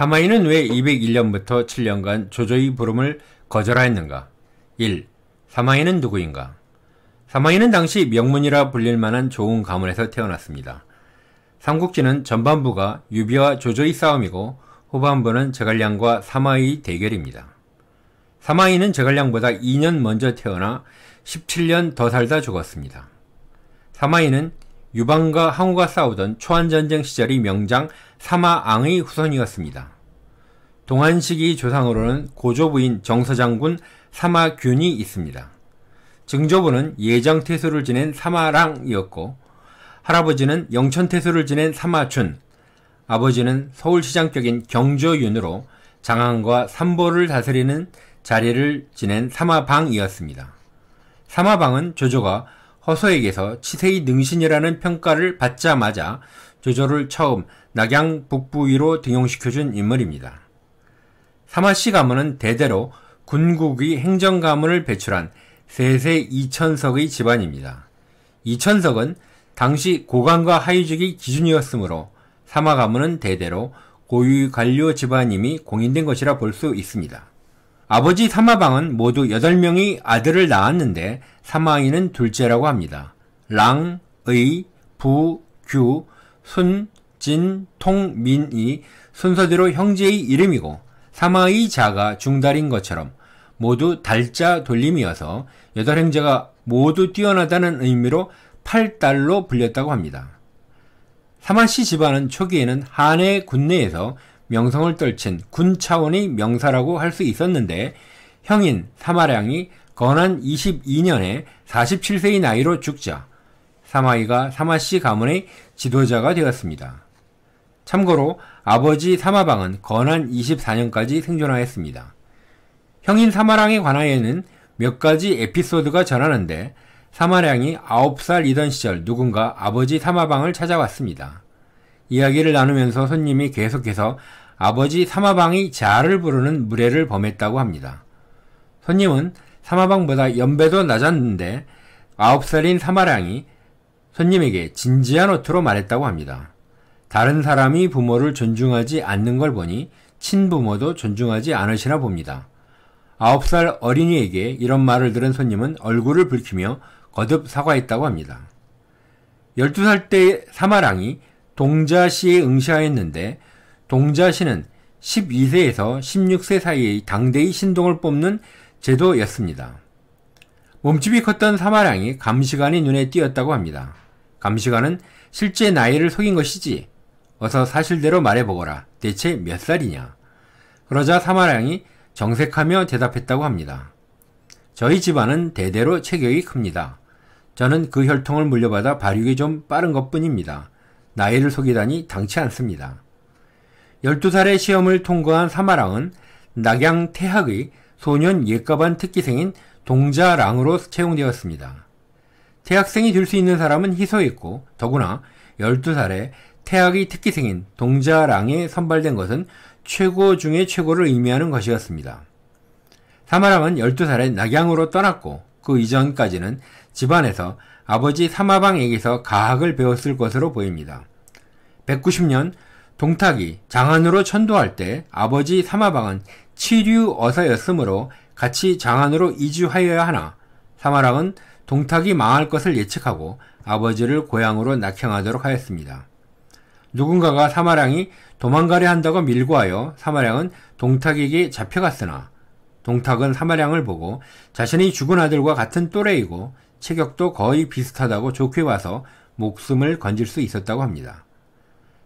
사마이는 왜 201년부터 7년간 조조의 부름을 거절하였는가? 1. 사마이는 누구인가? 사마이는 당시 명문이라 불릴 만한 좋은 가문에서 태어났습니다. 삼국지는 전반부가 유비와 조조의 싸움이고 후반부는 제갈량과 사마이의 대결입니다. 사마이는 제갈량보다 2년 먼저 태어나 17년 더 살다 죽었습니다. 사마이는 유방과 항우가 싸우던 초한전쟁 시절이 명장 사마앙의 후손이었습니다. 동한시기 조상으로는 고조부인 정서장군 사마균이 있습니다. 증조부는 예정태수를 지낸 사마랑이었고 할아버지는 영천태수를 지낸 사마춘, 아버지는 서울시장격인 경조윤으로 장안과 삼보를 다스리는 자리를 지낸 사마방이었습니다. 사마방은 조조가 허서에게서 치세의 능신이라는 평가를 받자마자 조조를 처음 낙양 북부위로 등용시켜준 인물입니다. 사마씨 가문은 대대로 군국의 행정 가문을 배출한 세세 이천석의 집안입니다. 이천석은 당시 고관과 하위직이 기준이었으므로 사마 가문은 대대로 고위 관료 집안임이 공인된 것이라 볼 수 있습니다. 아버지 사마방은 모두 8명의 아들을 낳았는데 사마이는 둘째라고 합니다. 랑, 의, 부, 규, 순, 진, 통, 민이 순서대로 형제의 이름이고 사마의 자가 중달인 것처럼 모두 달자 돌림이어서 여덟 행자가 모두 뛰어나다는 의미로 팔달로 불렸다고 합니다. 사마씨 집안은 초기에는 한해 군내에서 명성을 떨친 군 차원의 명사라고 할 수 있었는데 형인 사마량이 건한 22년에 47세의 나이로 죽자 사마이가 사마씨 가문의 지도자가 되었습니다. 참고로 아버지 사마방은 건한 24년까지 생존하였습니다. 형인 사마량에 관하여는 몇 가지 에피소드가 전하는데 사마량이 9살 이던 시절 누군가 아버지 사마방을 찾아왔습니다. 이야기를 나누면서 손님이 계속해서 아버지 사마방이 자아를 부르는 무례를 범했다고 합니다. 손님은 사마방보다 연배도 낮았는데 9살인 사마랑이 손님에게 진지한 어투로 말했다고 합니다. 다른 사람이 부모를 존중하지 않는 걸 보니 친부모도 존중하지 않으시나 봅니다. 9살 어린이에게 이런 말을 들은 손님은 얼굴을 붉히며 거듭 사과했다고 합니다. 12살 때 사마랑이 동자 씨에 응시하였는데 동자 신은 12세에서 16세 사이의 당대의 신동을 뽑는 제도였습니다. 몸집이 컸던 사마량이 감시관이 눈에 띄었다고 합니다. 감시관은 실제 나이를 속인 것이지 어서 사실대로 말해보거라 대체 몇 살이냐 그러자 사마량이 정색하며 대답했다고 합니다. 저희 집안은 대대로 체격이 큽니다. 저는 그 혈통을 물려받아 발육이 좀 빠른 것뿐입니다. 나이를 속이다니 당치 않습니다. 12살의 시험을 통과한 사마랑은 낙양 태학의 소년 예가반 특기생인 동자랑으로 채용되었습니다. 태학생이 될 수 있는 사람은 희소했고 더구나 12살에 태학의 특기생인 동자랑에 선발된 것은 최고 중의 최고를 의미하는 것이었습니다. 사마랑은 12살에 낙양으로 떠났고 그 이전까지는 집안에서 아버지 사마방에게서 가학을 배웠을 것으로 보입니다. 190년 동탁이 장안으로 천도할 때 아버지 사마방은 치류어사였으므로 같이 장안으로 이주하여야 하나 사마랑은 동탁이 망할 것을 예측하고 아버지를 고향으로 낙향하도록 하였습니다. 누군가가 사마랑이 도망가려 한다고 밀고하여 사마랑은 동탁에게 잡혀갔으나 동탁은 사마랑을 보고 자신이 죽은 아들과 같은 또래이고 체격도 거의 비슷하다고 좋게 봐서 목숨을 건질 수 있었다고 합니다.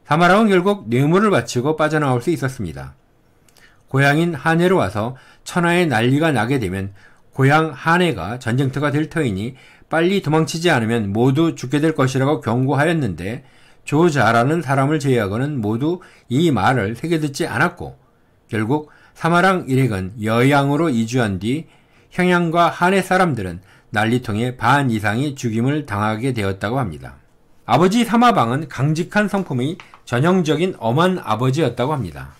사마랑은 결국 뇌물을 바치고 빠져나올 수 있었습니다. 고향인 한해로 와서 천하에 난리가 나게 되면 고향 한해가 전쟁터가 될 터이니 빨리 도망치지 않으면 모두 죽게 될 것이라고 경고하였는데 조자라는 사람을 제외하고는 모두 이 말을 새겨 듣지 않았고 결국 사마랑 일행은 여양으로 이주한 뒤형양과 한해 사람들은 난리통에 반 이상이 죽임을 당하게 되었다고 합니다. 아버지 사마방은 강직한 성품의 전형적인 엄한 아버지였다고 합니다.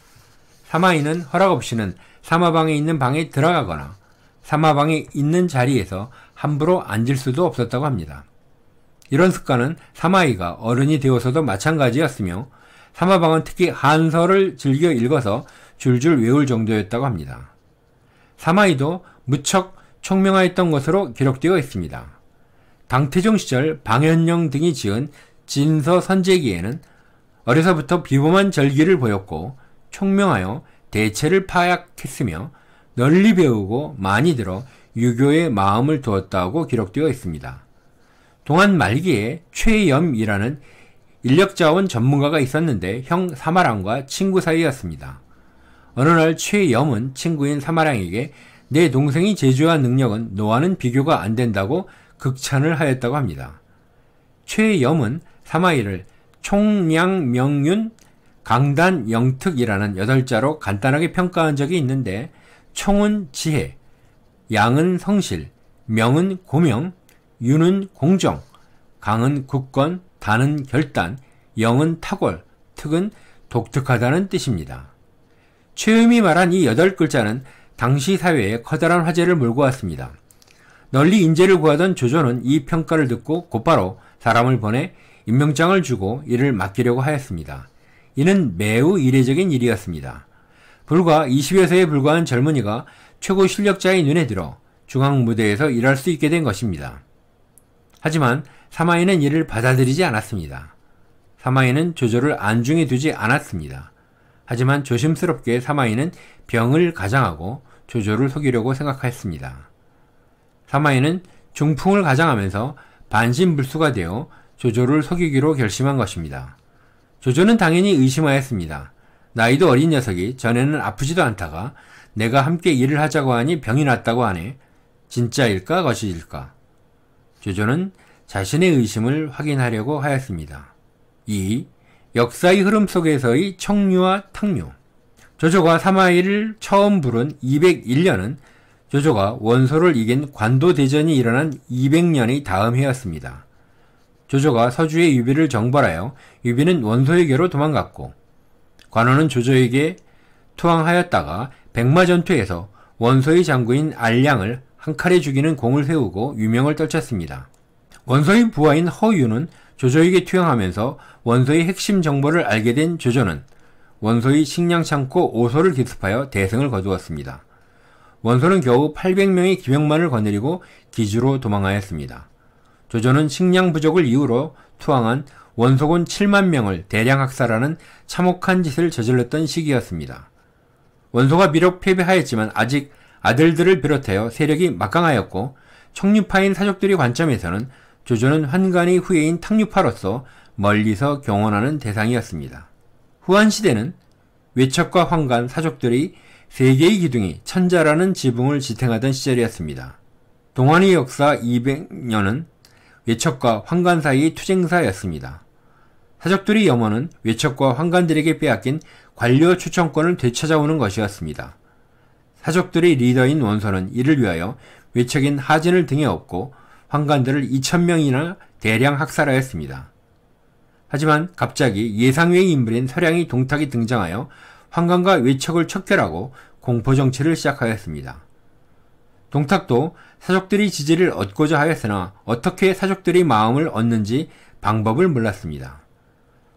사마이는 허락 없이는 사마방에 있는 방에 들어가거나 사마방에 있는 자리에서 함부로 앉을 수도 없었다고 합니다. 이런 습관은 사마이가 어른이 되어서도 마찬가지였으며 사마방은 특히 한서를 즐겨 읽어서 줄줄 외울 정도였다고 합니다. 사마이도 무척 총명하였던 것으로 기록되어 있습니다. 당태종 시절 방현영 등이 지은 진서 선제기에는 어려서부터 비범한 절기를 보였고 총명하여 대체를 파악했으며 널리 배우고 많이 들어 유교의 마음을 두었다고 기록되어 있습니다. 동안 말기에 최염이라는 인력자원 전문가가 있었는데 형 사마랑과 친구 사이였습니다. 어느 날 최염은 친구인 사마랑에게 내 동생이 제조한 능력은 너와는 비교가 안 된다고 극찬을 하였다고 합니다. 최염은 사마이를 총량명윤 강단영특이라는 여덟자로 간단하게 평가한 적이 있는데 총은 지혜, 양은 성실, 명은 고명, 윤은 공정, 강은 국권, 단은 결단, 영은 탁월, 특은 독특하다는 뜻입니다. 최음이 말한 이 여덟 글자는 당시 사회에 커다란 화제를 몰고 왔습니다. 널리 인재를 구하던 조조는 이 평가를 듣고 곧바로 사람을 보내 임명장을 주고 일을 맡기려고 하였습니다. 이는 매우 이례적인 일이었습니다. 불과 20여세에 불과한 젊은이가 최고 실력자의 눈에 들어 중앙 무대에서 일할 수 있게 된 것입니다. 하지만 사마이는 이를 받아들이지 않았습니다. 사마이는 조조를 안중에 두지 않았습니다. 하지만 조심스럽게 사마이는 병을 가장하고 조조를 속이려고 생각하였습니다 사마이는 중풍을 가장하면서 반신불수가 되어 조조를 속이기로 결심한 것입니다. 조조는 당연히 의심하였습니다. 나이도 어린 녀석이 전에는 아프지도 않다가 내가 함께 일을 하자고 하니 병이 났다고 하네. 진짜일까 거짓일까? 조조는 자신의 의심을 확인하려고 하였습니다. 2. 역사의 흐름 속에서의 청류와 탕류 조조가 사마이를 처음 부른 201년은 조조가 원소를 이긴 관도 대전이 일어난 200년의 다음 해였습니다. 조조가 서주의 유비를 정벌하여 유비는 원소에게로 도망갔고 관원은 조조에게 투항하였다가 백마 전투에서 원소의 장군인 알량을 한 칼에 죽이는 공을 세우고 유명을 떨쳤습니다. 원소의 부하인 허유는 조조에게 투영하면서 원소의 핵심 정보를 알게 된 조조는 원소의 식량 창고 오소를 기습하여 대승을 거두었습니다. 원소는 겨우 800명의 기병만을 거느리고 기주로 도망하였습니다. 조조는 식량 부족을 이유로 투항한 원소군 7만 명을 대량 학살하는 참혹한 짓을 저질렀던 시기였습니다. 원소가 비록 패배하였지만 아직 아들들을 비롯하여 세력이 막강하였고 청류파인 사족들의 관점에서는 조조는 환관의 후예인 탕류파로서 멀리서 경원하는 대상이었습니다. 후한 시대는 외척과 환관 사족들이 세 개의 기둥이 천자라는 지붕을 지탱하던 시절이었습니다. 동안의 역사 200년은 외척과 환관 사이의 투쟁사였습니다. 사적들이 염원은 외척과 환관들에게 빼앗긴 관료 추천권을 되찾아오는 것이었습니다. 사적들의 리더인 원선은 이를 위하여 외척인 하진을 등에 업고 환관들을 2천명이나 대량 학살하였습니다. 하지만 갑자기 예상외의 인물인 서량이 동탁이 등장하여 환관과 외척을 척결하고 공포정치를 시작하였습니다. 동탁도 사족들이 지지를 얻고자 하였으나 어떻게 사족들이 마음을 얻는지 방법을 몰랐습니다.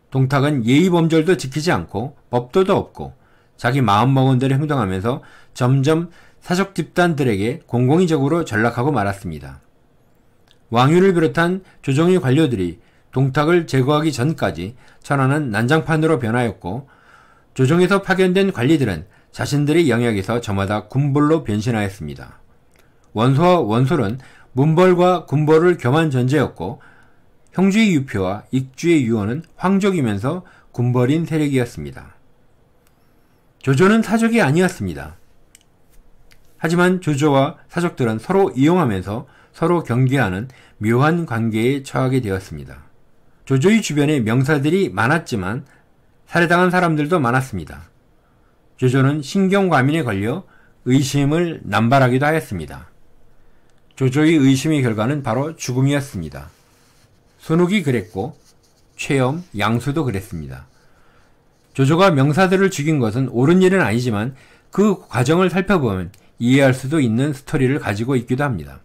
동탁은 예의범절도 지키지 않고 법도도 없고 자기 마음먹은 대로 행동하면서 점점 사족 집단들에게 공공의적으로 전락하고 말았습니다. 왕유를 비롯한 조정의 관료들이 동탁을 제거하기 전까지 천안은 난장판으로 변하였고 조정에서 파견된 관리들은 자신들의 영역에서 저마다 군벌로 변신하였습니다. 원소와 원솔은 문벌과 군벌을 겸한 전제였고 형주의 유표와 익주의 유언은 황족이면서 군벌인 세력이었습니다. 조조는 사족이 아니었습니다. 하지만 조조와 사족들은 서로 이용하면서 서로 경계하는 묘한 관계에 처하게 되었습니다. 조조의 주변에 명사들이 많았지만 살해당한 사람들도 많았습니다. 조조는 신경과민에 걸려 의심을 남발하기도 하였습니다. 조조의 의심의 결과는 바로 죽음이었습니다. 손욱이 그랬고 최염, 양수도 그랬습니다. 조조가 명사들을 죽인 것은 옳은 일은 아니지만 그 과정을 살펴보면 이해할 수도 있는 스토리를 가지고 있기도 합니다.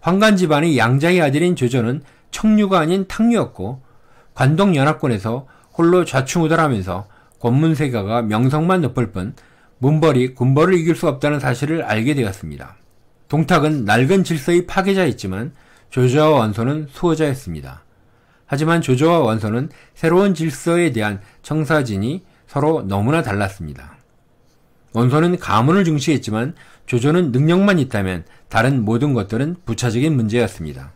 황간 집안의 양자의 아들인 조조는 청류가 아닌 탕류였고 관동연합군에서 홀로 좌충우돌하면서 권문세가가 명성만 높을 뿐 문벌이 군벌을 이길 수 없다는 사실을 알게 되었습니다. 동탁은 낡은 질서의 파괴자였지만 조조와 원소는 수호자였습니다. 하지만 조조와 원소는 새로운 질서에 대한 청사진이 서로 너무나 달랐습니다. 원소는 가문을 중시했지만 조조는 능력만 있다면 다른 모든 것들은 부차적인 문제였습니다.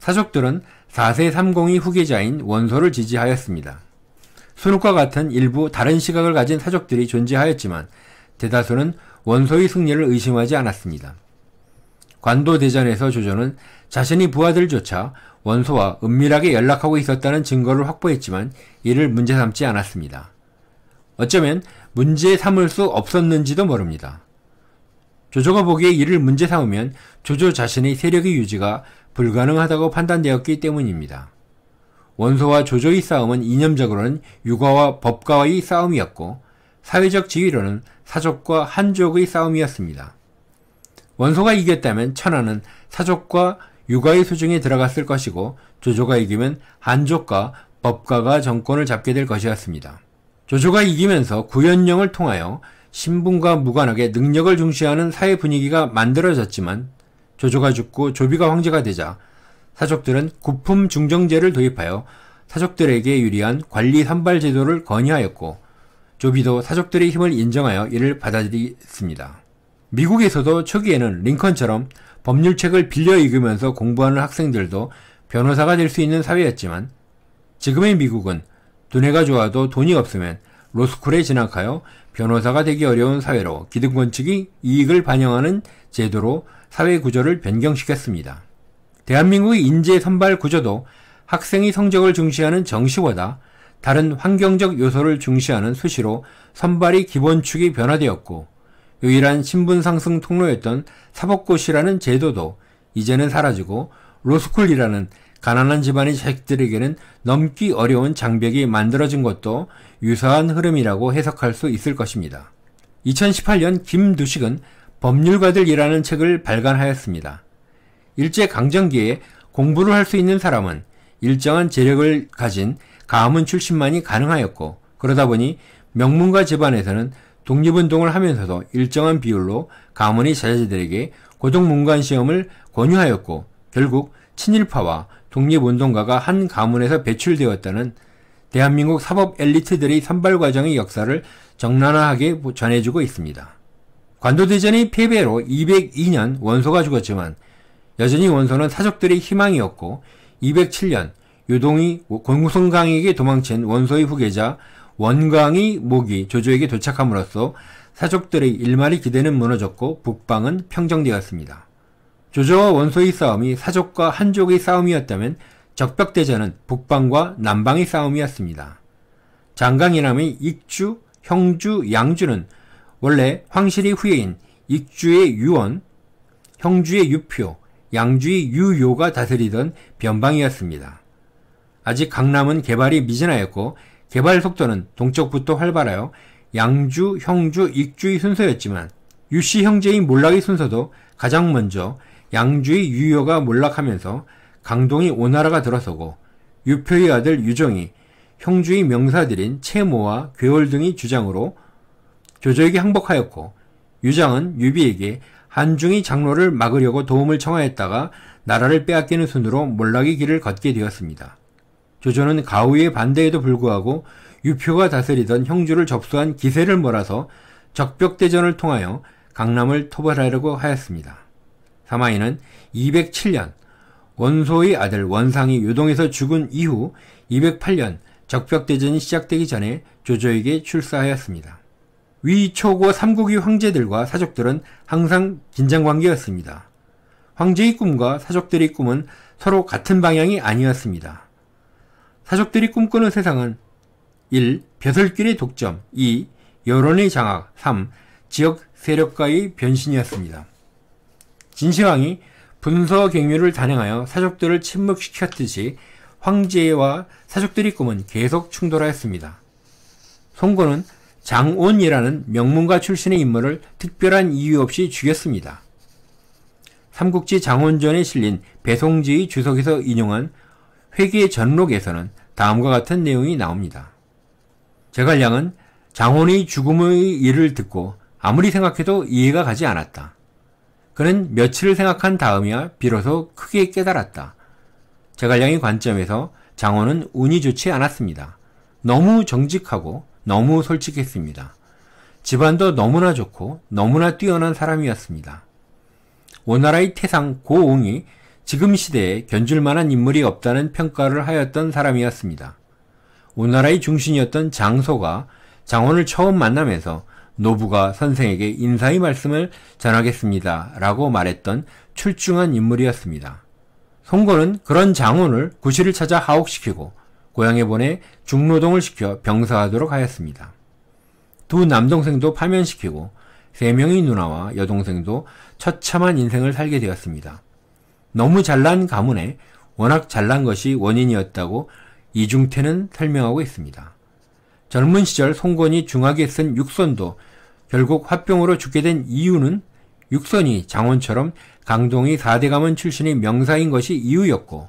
사족들은 4세 3공이 후계자인 원소를 지지하였습니다. 순욱과 같은 일부 다른 시각을 가진 사족들이 존재하였지만 대다수는 원소의 승리를 의심하지 않았습니다. 관도대전에서 조조는 자신이 부하들조차 원소와 은밀하게 연락하고 있었다는 증거를 확보했지만 이를 문제 삼지 않았습니다. 어쩌면 문제 삼을 수 없었는지도 모릅니다. 조조가 보기에 이를 문제 삼으면 조조 자신의 세력의 유지가 불가능하다고 판단되었기 때문입니다. 원소와 조조의 싸움은 이념적으로는 유가와 법가의 싸움이었고 사회적 지위로는 사족과 한족의 싸움이었습니다. 원소가 이겼다면 천하는 사족과 유가의 수중에 들어갔을 것이고 조조가 이기면 한족과 법가가 정권을 잡게 될 것이었습니다. 조조가 이기면서 구현령을 통하여 신분과 무관하게 능력을 중시하는 사회 분위기가 만들어졌지만 조조가 죽고 조비가 황제가 되자 사족들은 구품 중정제를 도입하여 사족들에게 유리한 관리 선발 제도를 건의하였고 조비도 사족들의 힘을 인정하여 이를 받아들였습니다. 미국에서도 초기에는 링컨처럼 법률책을 빌려 읽으면서 공부하는 학생들도 변호사가 될 수 있는 사회였지만 지금의 미국은 두뇌가 좋아도 돈이 없으면 로스쿨에 진학하여 변호사가 되기 어려운 사회로 기득권 측이 이익을 반영하는 제도로 사회 구조를 변경시켰습니다. 대한민국의 인재 선발 구조도 학생이 성적을 중시하는 정시보다 다른 환경적 요소를 중시하는 수시로 선발이 기본축이 변화되었고 유일한 신분 상승 통로였던 사법고시라는 제도도 이제는 사라지고 로스쿨이라는 가난한 집안의 자식들에게는 넘기 어려운 장벽이 만들어진 것도 유사한 흐름이라고 해석할 수 있을 것입니다. 2018년 김두식은 법률가들이라는 책을 발간하였습니다. 일제 강점기에 공부를 할 수 있는 사람은 일정한 재력을 가진 가문 출신만이 가능하였고 그러다 보니 명문가 집안에서는 독립운동을 하면서도 일정한 비율로 가문의 자제들에게 고등문관 시험을 권유하였고 결국 친일파와 독립운동가가 한 가문에서 배출되었다는 대한민국 사법 엘리트들의 선발 과정의 역사를 적나라하게 전해주고 있습니다. 관도대전의 패배로 202년 원소가 죽었지만 여전히 원소는 사족들의 희망이었고 207년 요동이 공성강에게 도망친 원소의 후계자 원강이 목이 조조에게 도착함으로써 사족들의 일말의 기대는 무너졌고 북방은 평정되었습니다. 조조와 원소의 싸움이 사족과 한족의 싸움이었다면 적벽대전은 북방과 남방의 싸움이었습니다. 장강이남의 익주, 형주, 양주는 원래 황실의 후예인 익주의 유원, 형주의 유표, 양주의 유요가 다스리던 변방이었습니다. 아직 강남은 개발이 미진하였고 개발 속도는 동쪽부터 활발하여 양주, 형주, 익주의 순서였지만 유씨 형제인 몰락의 순서도 가장 먼저 양주의 유효가 몰락하면서 강동이 오나라가 들어서고 유표의 아들 유정이 형주의 명사들인 채모와 괴월 등이 주장으로 교저에게 항복하였고 유장은 유비에게 한중이 장로를 막으려고 도움을 청하였다가 나라를 빼앗기는 순으로 몰락의 길을 걷게 되었습니다. 조조는 가우의 반대에도 불구하고 유표가 다스리던 형주를 접수한 기세를 몰아서 적벽대전을 통하여 강남을 토벌하려고 하였습니다. 사마이는 207년 원소의 아들 원상이 요동에서 죽은 이후 208년 적벽대전이 시작되기 전에 조조에게 출사하였습니다. 위 초고 삼국의 황제들과 사족들은 항상 긴장관계였습니다. 황제의 꿈과 사족들의 꿈은 서로 같은 방향이 아니었습니다. 사족들이 꿈꾸는 세상은 1. 벼슬길의 독점 2. 여론의 장악 3. 지역 세력과의 변신이었습니다. 진시황이 분서 갱유를 단행하여 사족들을 침묵시켰듯이 황제와 사족들의 꿈은 계속 충돌하였습니다. 송건은 장온이라는 명문가 출신의 인물을 특별한 이유 없이 죽였습니다. 삼국지 장온전에 실린 배송지의 주석에서 인용한 회계 전록에서는 다음과 같은 내용이 나옵니다. 제갈량은 장온의 죽음의 일을 듣고 아무리 생각해도 이해가 가지 않았다. 그는 며칠을 생각한 다음이야 비로소 크게 깨달았다. 제갈량의 관점에서 장원은 운이 좋지 않았습니다. 너무 정직하고 너무 솔직했습니다. 집안도 너무나 좋고 너무나 뛰어난 사람이었습니다. 오나라의 태상 고웅이 지금 시대에 견줄만한 인물이 없다는 평가를 하였던 사람이었습니다. 오나라의 중심이었던 장소가 장원을 처음 만나면서 노부가 선생에게 인사의 말씀을 전하겠습니다. 라고 말했던 출중한 인물이었습니다. 송건은 그런 장원을 구실을 찾아 하옥시키고 고향에 보내 중노동을 시켜 병사하도록 하였습니다. 두 남동생도 파면시키고 세 명의 누나와 여동생도 처참한 인생을 살게 되었습니다. 너무 잘난 가문에 워낙 잘난 것이 원인이었다고 이중태는 설명하고 있습니다. 젊은 시절 송건이 중하게 쓴 육선도 결국 화병으로 죽게 된 이유는 육선이 장원처럼 강동이 4대 가문 출신의 명사인 것이 이유였고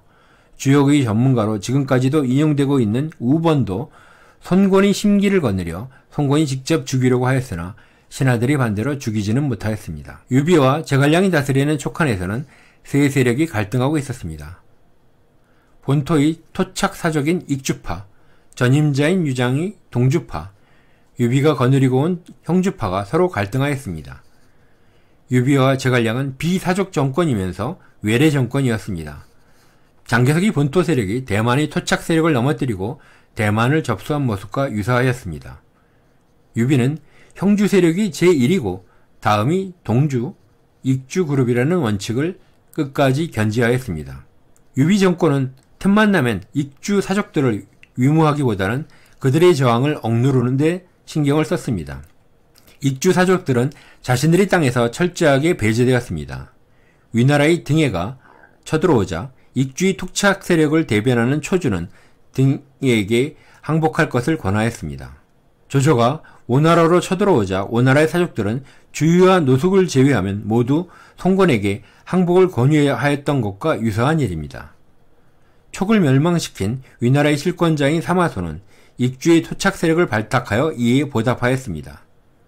주역의 전문가로 지금까지도 인용되고 있는 우번도 손권이 심기를 거느려 손권이 직접 죽이려고 하였으나 신하들이 반대로 죽이지는 못하였습니다. 유비와 제갈량이 다스리는 촉한에서는 세 세력이 갈등하고 있었습니다. 본토의 토착사적인 익주파, 전임자인 유장이 동주파, 유비가 거느리고 온 형주파가 서로 갈등하였습니다. 유비와 제갈량은 비사족 정권이면서 외래 정권이었습니다. 장개석이 본토 세력이 대만의 토착 세력을 넘어뜨리고 대만을 접수한 모습과 유사하였습니다. 유비는 형주 세력이 제1이고 다음이 동주, 익주 그룹이라는 원칙을 끝까지 견지하였습니다. 유비 정권은 틈만 나면 익주 사족들을 위무하기보다는 그들의 저항을 억누르는데 신경을 썼습니다. 익주 사족들은 자신들의 땅에서 철저하게 배제되었습니다. 위나라의 등해가 쳐들어오자 익주의 툭착 세력을 대변하는 초주는 등에게 항복할 것을 권하였습니다. 조조가 오나라로 쳐들어오자 오나라의 사족들은 주유와 노숙을 제외하면 모두 송건에게 항복을 권유하였던 것과 유사한 일입니다. 촉을 멸망시킨 위나라의 실권자인 사마소는 익주의 토착 세력을 발탁하여 이에 보답하였습니다.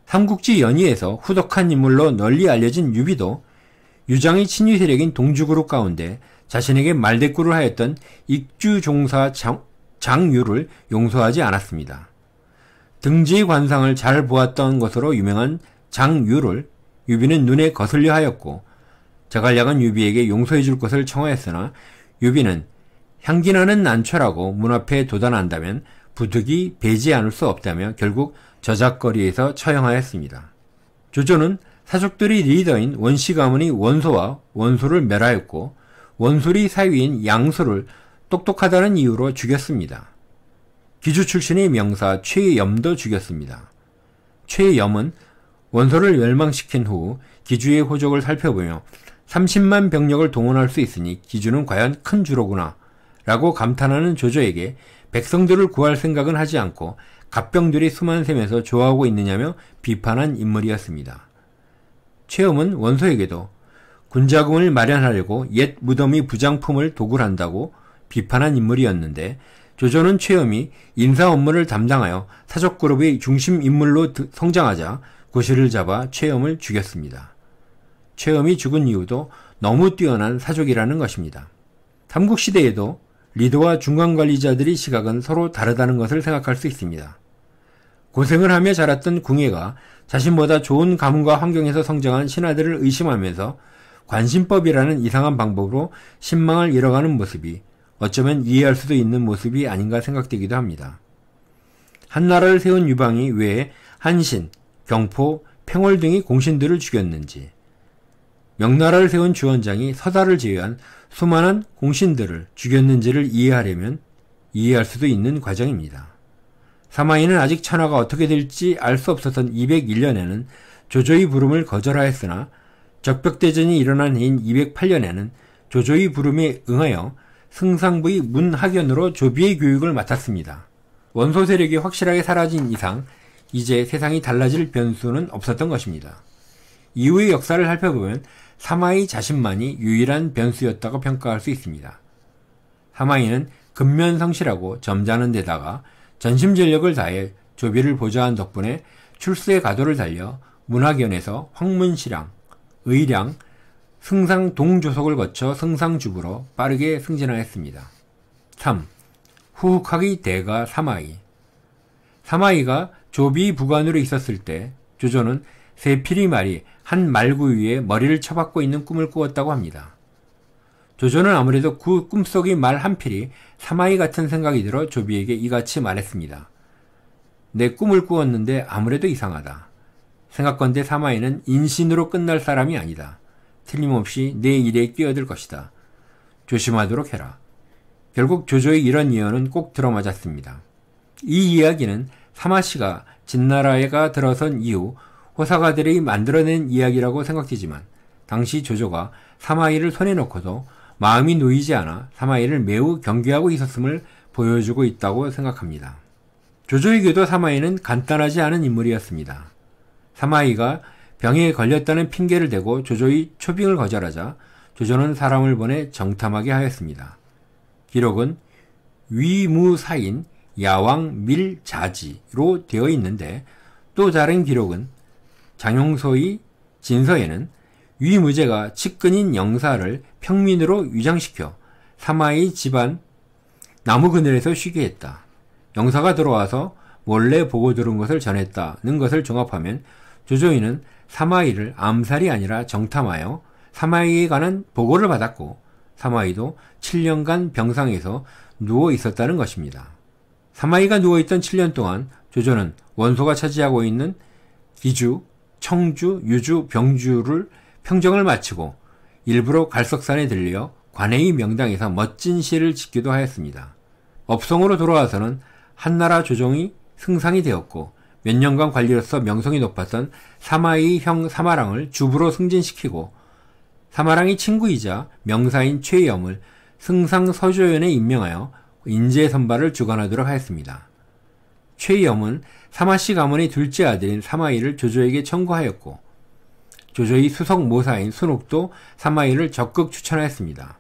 삼국지 연의에서 후덕한 인물로 널리 알려진 유비도 유장의 친위 세력인 동주그룹 가운데 자신에게 말대꾸를 하였던 익주종사 장, 장유를 용서하지 않았습니다. 등지 관상을 잘 보았던 것으로 유명한 장유를 유비는 눈에 거슬려 하였고 자갈량은 유비에게 용서해 줄 것을 청하였으나 유비는 향기나는 난초라고 문 앞에 도단한다면 부득이 배지 않을 수 없다며 결국 저작거리에서 처형하였습니다. 조조는 사족들이 리더인 원씨 가문이 원소와 원소를 멸하였고 원소리 사위인 양소를 똑똑하다는 이유로 죽였습니다. 기주 출신의 명사 최염도 죽였습니다. 최염은 원소를 멸망시킨 후 기주의 호적을 살펴보며 30만 병력을 동원할 수 있으니 기주는 과연 큰 주로구나 라고 감탄하는 조조에게 백성들을 구할 생각은 하지 않고 갑병들이 수만 셈에서 좋아하고 있느냐며 비판한 인물이었습니다. 최엄은 원소에게도 군자금을 마련하려고 옛 무덤이 부장품을 도굴한다고 비판한 인물이었는데 조조는 최음이 인사 업무를 담당하여 사적그룹의 중심 인물로 성장하자 고시를 잡아 최음을 죽였습니다. 최음이 죽은 이유도 너무 뛰어난 사족이라는 것입니다. 삼국시대에도 리더와 중간관리자들의 시각은 서로 다르다는 것을 생각할 수 있습니다. 고생을 하며 자랐던 궁예가 자신보다 좋은 가문과 환경에서 성장한 신하들을 의심하면서 관심법이라는 이상한 방법으로 신망을 잃어가는 모습이 어쩌면 이해할 수도 있는 모습이 아닌가 생각되기도 합니다. 한나라를 세운 유방이 왜 한신, 경포, 평월 등이 공신들을 죽였는지, 명나라를 세운 주원장이 서다를 제외한 수많은 공신들을 죽였는지를 이해하려면 이해할 수도 있는 과정입니다. 사마인은 아직 천하가 어떻게 될지 알 수 없었던 201년에는 조조의 부름을 거절하였으나 적벽대전이 일어난 해인 208년에는 조조의 부름에 응하여 승상부의 문학연으로 조비의 교육을 맡았습니다. 원소 세력이 확실하게 사라진 이상 이제 세상이 달라질 변수는 없었던 것입니다. 이후의 역사를 살펴보면 사마의 자신만이 유일한 변수였다고 평가할 수 있습니다. 사마이는 근면성실하고 점잖은 데다가 전심전력을 다해 조비를 보좌한 덕분에 출세 의 가도를 달려 문학연에서 황문시랑, 의량, 승상 동조석을 거쳐 승상주부로 빠르게 승진하였습니다. 3. 후흑하기 대가 사마이 사마이가 조비 부관으로 있었을 때 조조는 세필이 말이 한 말구 위에 머리를 쳐박고 있는 꿈을 꾸었다고 합니다. 조조는 아무래도 그 꿈속의 말 한 필이 사마이 같은 생각이 들어 조비에게 이같이 말했습니다. 내 꿈을 꾸었는데 아무래도 이상하다. 생각건대 사마에는 인신으로 끝날 사람이 아니다. 틀림없이 내 일에 끼어들 것이다. 조심하도록 해라. 결국 조조의 이런 예언은 꼭 들어맞았습니다. 이 이야기는 사마씨가 진나라에가 들어선 이후 호사가들이 만들어낸 이야기라고 생각되지만 당시 조조가 사마이를 손에 넣고도 마음이 놓이지 않아 사마이를 매우 경계하고 있었음을 보여주고 있다고 생각합니다. 조조에게도 사마이는 간단하지 않은 인물이었습니다. 사마이가 병에 걸렸다는 핑계를 대고 조조의 초빙을 거절하자 조조는 사람을 보내 정탐하게 하였습니다. 기록은 위무사인 야왕 밀자지로 되어 있는데 또 다른 기록은 장용소의 진서에는 위무제가 측근인 영사를 평민으로 위장시켜 사마의 집안 나무 그늘에서 쉬게 했다. 영사가 들어와서 몰래 보고 들은 것을 전했다는 것을 종합하면 조조이는 사마이를 암살이 아니라 정탐하여 사마이에 관한 보고를 받았고 사마이도 7년간 병상에서 누워 있었다는 것입니다. 사마이가 누워 있던 7년 동안 조조는 원소가 차지하고 있는 기주, 청주, 유주, 병주를 평정을 마치고 일부러 갈석산에 들려 관해의 명당에서 멋진 시를 짓기도 하였습니다. 업성으로 돌아와서는 한나라 조정이 승상이 되었고 몇 년간 관리로서 명성이 높았던 사마이 형 사마랑을 주부로 승진시키고 사마랑이 친구이자 명사인 최염을 승상 서조연에 임명하여 인재 선발을 주관하도록 하였습니다. 최염은 사마씨 가문의 둘째 아들인 사마이를 조조에게 청구하였고 조조의 수석 모사인 순옥도 사마이를 적극 추천하였습니다.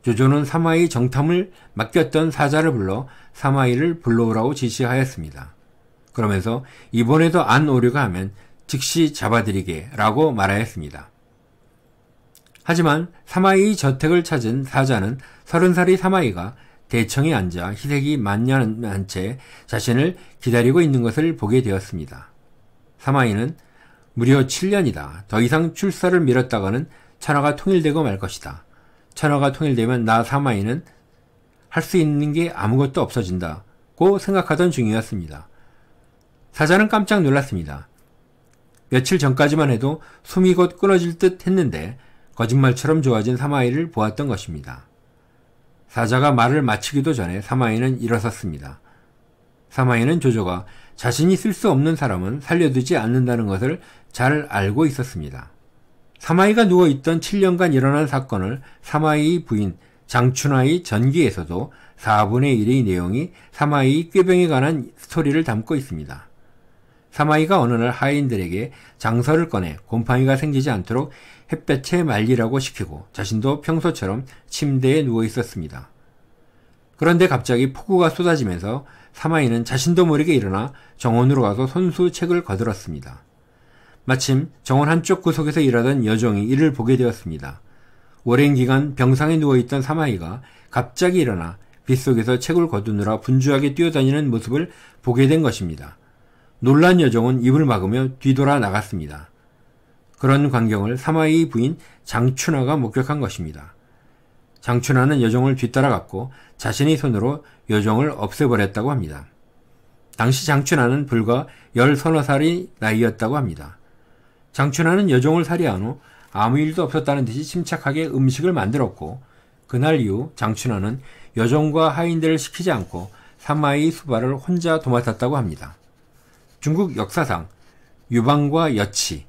조조는 사마이 정탐을 맡겼던 사자를 불러 사마이를 불러오라고 지시하였습니다. 그러면서 이번에도 안 오려고 하면 즉시 잡아들이게 라고 말하였습니다. 하지만 사마이의 저택을 찾은 사자는 서른 살의 사마이가 대청에 앉아 희색이 만년한 채 자신을 기다리고 있는 것을 보게 되었습니다. 사마이는 무려 7년이다. 더 이상 출사를 미뤘다가는 천하가 통일되고 말 것이다. 천하가 통일되면 나 사마이는 할 수 있는 게 아무것도 없어진다고 생각하던 중이었습니다. 사자는 깜짝 놀랐습니다. 며칠 전까지만 해도 숨이 곧 끊어질 듯 했는데 거짓말처럼 좋아진 사마이를 보았던 것입니다. 사자가 말을 마치기도 전에 사마이는 일어섰습니다. 사마이는 조조가 자신이 쓸 수 없는 사람은 살려두지 않는다는 것을 잘 알고 있었습니다. 사마이가 누워있던 7년간 일어난 사건을 사마이의 부인 장춘하의 전기에서도 4분의 1의 내용이 사마이의 꾀병에 관한 스토리를 담고 있습니다. 사마이가 어느 날 하인들에게 장서를 꺼내 곰팡이가 생기지 않도록 햇볕에 말리라고 시키고 자신도 평소처럼 침대에 누워 있었습니다. 그런데 갑자기 폭우가 쏟아지면서 사마이는 자신도 모르게 일어나 정원으로 가서 손수 책을 거들었습니다. 마침 정원 한쪽 구석에서 일하던 여종이 이를 보게 되었습니다. 오랜 기간 병상에 누워있던 사마이가 갑자기 일어나 빗속에서 책을 거두느라 분주하게 뛰어다니는 모습을 보게 된 것입니다. 놀란 여종은 입을 막으며 뒤돌아 나갔습니다. 그런 광경을 사마이 부인 장춘하가 목격한 것입니다. 장춘하는 여종을 뒤따라갔고 자신의 손으로 여종을 없애버렸다고 합니다. 당시 장춘하는 불과 열 서너 살이 나이였다고 합니다. 장춘하는 여종을 살해한 후 아무 일도 없었다는 듯이 침착하게 음식을 만들었고 그날 이후 장춘하는 여종과 하인들을 시키지 않고 사마이 수발을 혼자 도맡았다고 합니다. 중국 역사상 유방과 여치,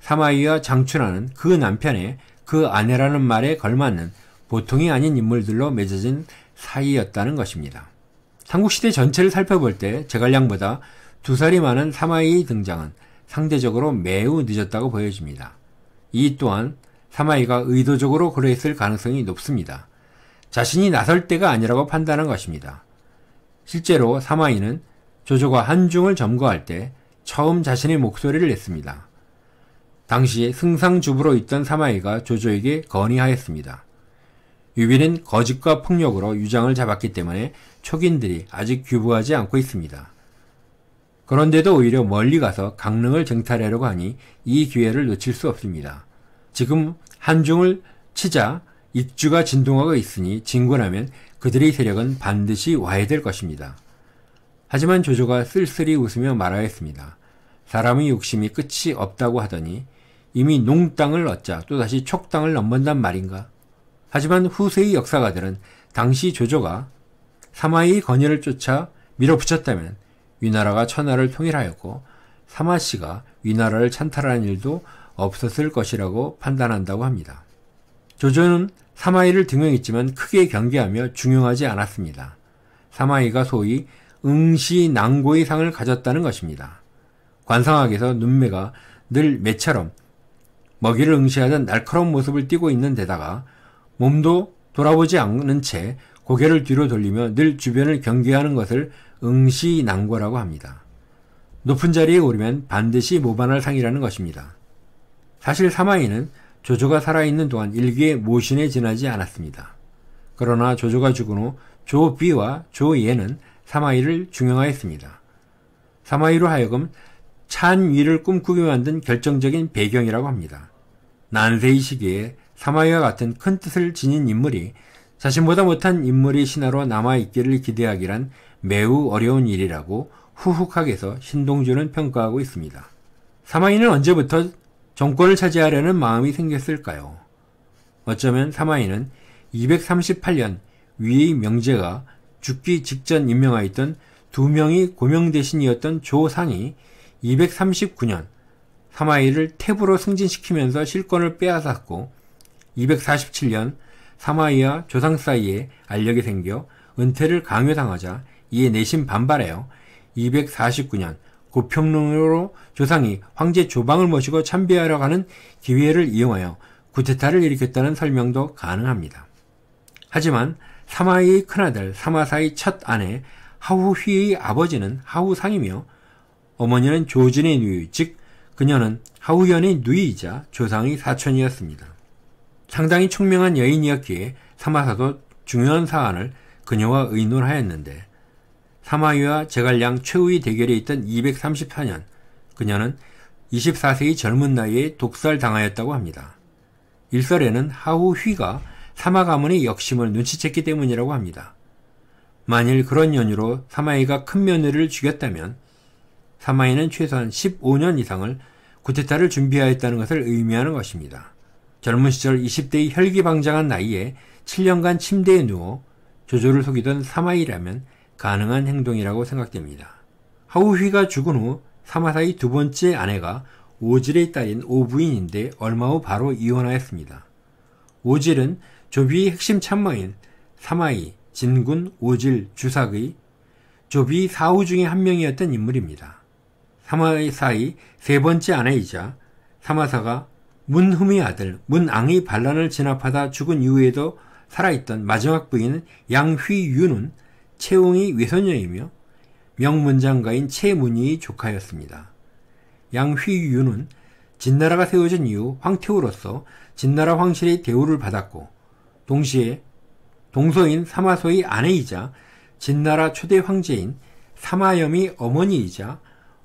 사마이와 장춘하는 그 남편의 그 아내라는 말에 걸맞는 보통이 아닌 인물들로 맺어진 사이였다는 것입니다. 삼국시대 전체를 살펴볼 때 제갈량보다 두 살이 많은 사마이의 등장은 상대적으로 매우 늦었다고 보여집니다. 이 또한 사마이가 의도적으로 그랬을 가능성이 높습니다. 자신이 나설 때가 아니라고 판단한 것입니다. 실제로 사마이는 조조가 한중을 점거할 때 처음 자신의 목소리를 냈습니다. 당시 승상주부로 있던 사마이가 조조에게 건의하였습니다. 유비는 거짓과 폭력으로 유장을 잡았기 때문에 촉인들이 아직 규부하지 않고 있습니다. 그런데도 오히려 멀리 가서 강릉을 쟁탈하려고 하니 이 기회를 놓칠 수 없습니다. 지금 한중을 치자 입주가 진동하고 있으니 진군하면 그들의 세력은 반드시 와해될 것입니다. 하지만 조조가 쓸쓸히 웃으며 말하였습니다. 사람의 욕심이 끝이 없다고 하더니 이미 농땅을 얻자 또다시 촉땅을 넘번단 말인가. 하지만 후세의 역사가들은 당시 조조가 사마의 건의를 쫓아 밀어붙였다면 위나라가 천하를 통일하였고 사마씨가 위나라를 찬탈한 일도 없었을 것이라고 판단한다고 합니다. 조조는 사마이를 등용했지만 크게 경계하며 중용하지 않았습니다. 사마이가 소위 응시 낭고의 상을 가졌다는 것입니다. 관상학에서 눈매가 늘 매처럼 먹이를 응시하던 날카로운 모습을 띠고 있는 데다가 몸도 돌아보지 않는 채 고개를 뒤로 돌리며 늘 주변을 경계하는 것을 응시낭고라고 합니다. 높은 자리에 오르면 반드시 모반할 상이라는 것입니다. 사실 사마이는 조조가 살아있는 동안 일기의 모신에 지나지 않았습니다. 그러나 조조가 죽은 후 조비와 조예는 사마이를 중용하였습니다. 사마이로 하여금 찬위를 꿈꾸게 만든 결정적인 배경이라고 합니다. 난세의 시기에 사마이와 같은 큰 뜻을 지닌 인물이 자신보다 못한 인물이 신하로 남아있기를 기대하기란 매우 어려운 일이라고 후훅학에서 신동주는 평가하고 있습니다. 사마이는 언제부터 정권을 차지하려는 마음이 생겼을까요? 어쩌면 사마이는 238년 위의 명제가 죽기 직전 임명하였던 두 명이 고명 대신이었던 조상이 239년 사마이를 태부로 승진시키면서 실권을 빼앗았고 247년 사마이와 조상 사이에 알력이 생겨 은퇴를 강요당하자 이에 내심 반발하여 249년 고평릉으로 조상이 황제 조방을 모시고 참배하러 가는 기회를 이용하여 구테타를 일으켰다는 설명도 가능합니다. 하지만 사마의 큰아들 사마사의 첫 아내 하후휘의 아버지는 하후상이며 어머니는 조진의 누이, 즉 그녀는 하후연의 누이이자 조상의 사촌이었습니다. 상당히 총명한 여인이었기에 사마사도 중요한 사안을 그녀와 의논하였는데 사마위와 제갈량 최후의 대결에 있던 234년 그녀는 24세의 젊은 나이에 독살당하였다고 합니다. 일설에는 하후휘가 사마 가문의 역심을 눈치챘기 때문이라고 합니다. 만일 그런 연유로 사마이가 큰 며느리를 죽였다면 사마이는 최소한 15년 이상을 구테타를 준비하였다는 것을 의미하는 것입니다. 젊은 시절 20대의 혈기방장한 나이에 7년간 침대에 누워 조조를 속이던 사마이라면 가능한 행동이라고 생각됩니다. 하우휘가 죽은 후 사마사의 두 번째 아내가 오질의 딸인 오부인인데 얼마 후 바로 이혼하였습니다. 오질은 조비의 핵심 참모인 사마이, 진군, 오질, 주삭의 조비 사후 중에 한 명이었던 인물입니다. 사마사의 의세 번째 아내이자 사마사가 문흠의 아들 문앙의 반란을 진압하다 죽은 이후에도 살아있던 마지막 부인 양휘유는 채웅의 외손녀이며 명문장가인 채문희의 조카였습니다. 양휘유는 진나라가 세워진 이후 황태우로서 진나라 황실의 대우를 받았고 동시에 동서인 사마소의 아내이자 진나라 초대 황제인 사마염이 어머니이자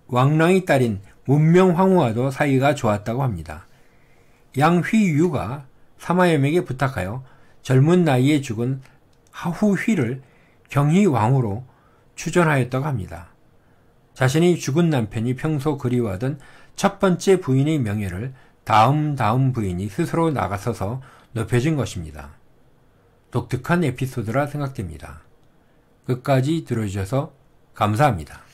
왕랑의 딸인 문명황후와도 사이가 좋았다고 합니다. 양휘유가 사마염에게 부탁하여 젊은 나이에 죽은 하후휘를 경희왕후로 추전하였다고 합니다. 자신이 죽은 남편이 평소 그리워하던 첫 번째 부인의 명예를 다음 다음 부인이 스스로 나가서서 높여준 것입니다. 독특한 에피소드라 생각됩니다. 끝까지 들어주셔서 감사합니다.